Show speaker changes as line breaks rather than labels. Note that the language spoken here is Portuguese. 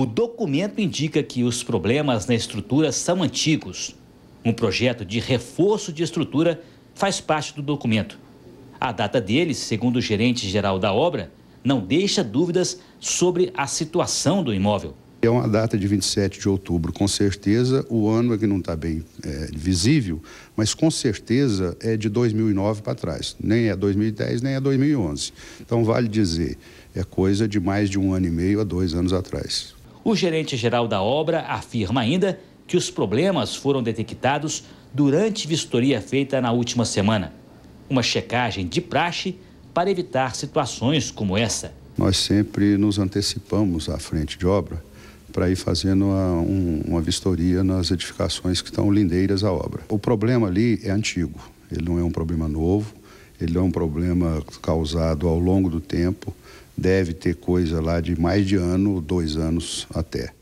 O documento indica que os problemas na estrutura são antigos. Um projeto de reforço de estrutura faz parte do documento. A data dele, segundo o gerente geral da obra, não deixa dúvidas sobre a situação do imóvel.
É uma data de 27 de outubro, com certeza o ano é que não está bem é, visível, mas com certeza é de 2009 para trás, nem é 2010, nem é 2011. Então vale dizer, é coisa de mais de um ano e meio a dois anos atrás.
O gerente-geral da obra afirma ainda que os problemas foram detectados durante vistoria feita na última semana. Uma checagem de praxe para evitar situações como essa.
Nós sempre nos antecipamos à frente de obra para ir fazendo uma, um, uma vistoria nas edificações que estão lindeiras à obra. O problema ali é antigo, ele não é um problema novo ele é um problema causado ao longo do tempo, deve ter coisa lá de mais de ano, dois anos até.